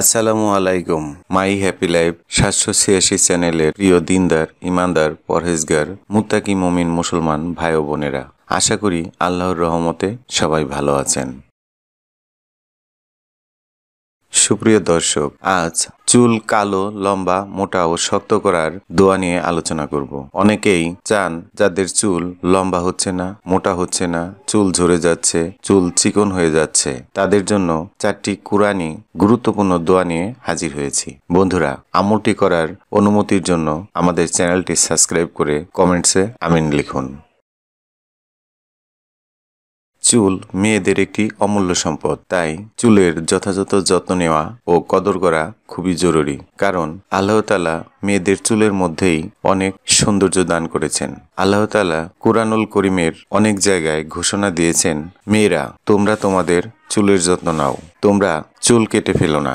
আসসালামু আলাইকুম মাই happy life সাতশো ছিয়াশি চ্যানেলের প্রিয় দিনদার ইমানদার পরহেজগার মুত্তাকি মমিন মুসলমান ভাই বোনেরা আশা করি আল্লাহর রহমতে সবাই ভালো আছেন সুপ্রিয় দর্শক আজ চুল কালো লম্বা মোটা ও শক্ত করার দোয়া নিয়ে আলোচনা করব অনেকেই চান যাদের চুল লম্বা হচ্ছে না মোটা হচ্ছে না চুল ঝরে যাচ্ছে চুল চিকন হয়ে যাচ্ছে তাদের জন্য চারটি কুরআনি গুরুত্বপূর্ণ দোয়া নিয়ে হাজির হয়েছি বন্ধুরা আমলটি করার অনুমতির জন্য আমাদের চ্যানেলটি সাবস্ক্রাইব করে কমেন্টসে আমিন লিখুন চুল মেয়েদের একটি অমূল্য সম্পদ তাই চুলের যথাযথ যত্ন নেওয়া ও কদর করা খুবই জরুরি কারণ আল্লাহতালা মেয়েদের চুলের মধ্যেই অনেক সৌন্দর্য দান করেছেন আল্লাহতালা কোরআনুল করিমের অনেক জায়গায় ঘোষণা দিয়েছেন মেয়েরা তোমরা তোমাদের চুলের যত্ন নাও তোমরা চুল কেটে ফেলো না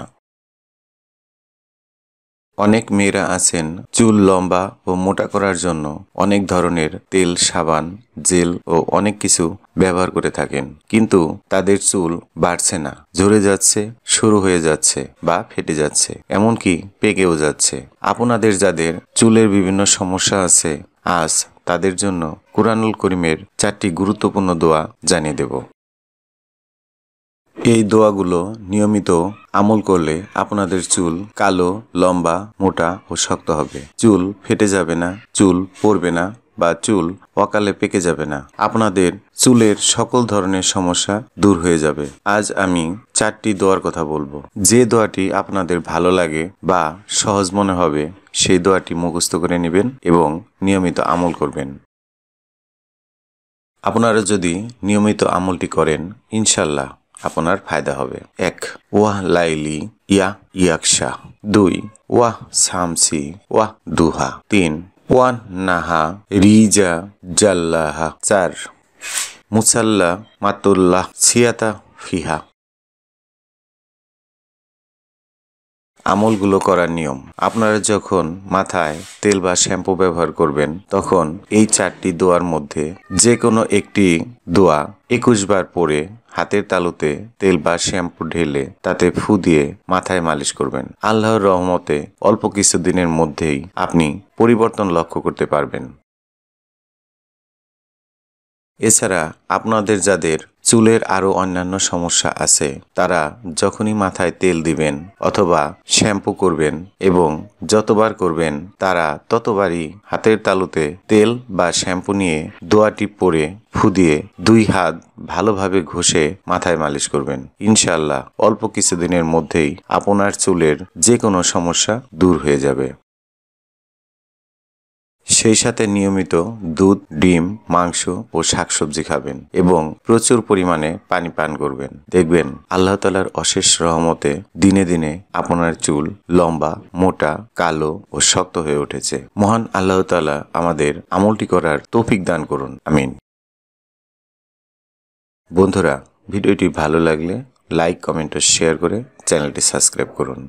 অনেক মেয়েরা আছেন চুল লম্বা ও মোটা করার জন্য অনেক ধরনের তেল সাবান জেল ও অনেক কিছু ব্যবহার করে থাকেন কিন্তু তাদের চুল বাড়ছে না ঝরে যাচ্ছে সরু হয়ে যাচ্ছে বা ফেটে যাচ্ছে এমনকি পেকেও যাচ্ছে আপনাদের যাদের চুলের বিভিন্ন সমস্যা আছে আজ তাদের জন্য কোরআনুল করিমের চারটি গুরুত্বপূর্ণ দোয়া জানিয়ে দেব এই দোয়াগুলো নিয়মিত আমল করলে আপনাদের চুল কালো লম্বা মোটা ও শক্ত হবে চুল ফেটে যাবে না চুল পড়বে না বা চুল অকালে পেকে যাবে না আপনাদের চুলের সকল ধরনের সমস্যা দূর হয়ে যাবে আজ আমি চারটি দোয়ার কথা বলবো যে দোয়াটি আপনাদের ভালো লাগে বা সহজ মনে হবে সেই দোয়াটি মুখস্থ করে নেবেন এবং নিয়মিত আমল করবেন আপনারা যদি নিয়মিত আমলটি করেন ইনশাল্লাহ আপনার ফায়দা হবে এক ওয়াহ লাইলি ইয়া ইয়াকশা দুই ওয়াহ সামসি ওয়াহ দুহা তিন ওয়ান নাহা রিজা জাল্লাহা চার মুসাল্লা মাতুল্লাহ সিয়াতা ফিহা আমলগুলো করার নিয়ম আপনারা যখন মাথায় তেল বা শ্যাম্পু ব্যবহার করবেন তখন এই চারটি দোয়ার মধ্যে যে কোনো একটি দোয়া একুশ বার পরে হাতের তালুতে তেল বা শ্যাম্পু ঢেলে তাতে ফু দিয়ে মাথায় মালিশ করবেন আল্লাহর রহমতে অল্প কিছুদিনের মধ্যেই আপনি পরিবর্তন লক্ষ্য করতে পারবেন এছাড়া আপনাদের যাদের চুলের আরও অন্যান্য সমস্যা আছে তারা যখনই মাথায় তেল দিবেন অথবা শ্যাম্পু করবেন এবং যতবার করবেন তারা ততবারই হাতের তালুতে তেল বা শ্যাম্পু নিয়ে দোয়াটি পরে ফু দিয়ে দুই হাত ভালোভাবে ঘষে মাথায় মালিশ করবেন ইনশাল্লাহ অল্প কিছুদিনের মধ্যেই আপনার চুলের যে কোনো সমস্যা দূর হয়ে যাবে সেই সাথে নিয়মিত দুধ ডিম মাংস ও শাকসবজি খাবেন এবং প্রচুর পরিমাণে পানি পান করবেন দেখবেন আল্লাহ তালার অশেষ রহমতে দিনে দিনে আপনার চুল লম্বা মোটা কালো ও শক্ত হয়ে উঠেছে মহান আল্লাহ তালা আমাদের আমলটি করার তৌফিক দান করুন আমিন বন্ধুরা ভিডিওটি ভালো লাগলে লাইক কমেন্ট ও শেয়ার করে চ্যানেলটি সাবস্ক্রাইব করুন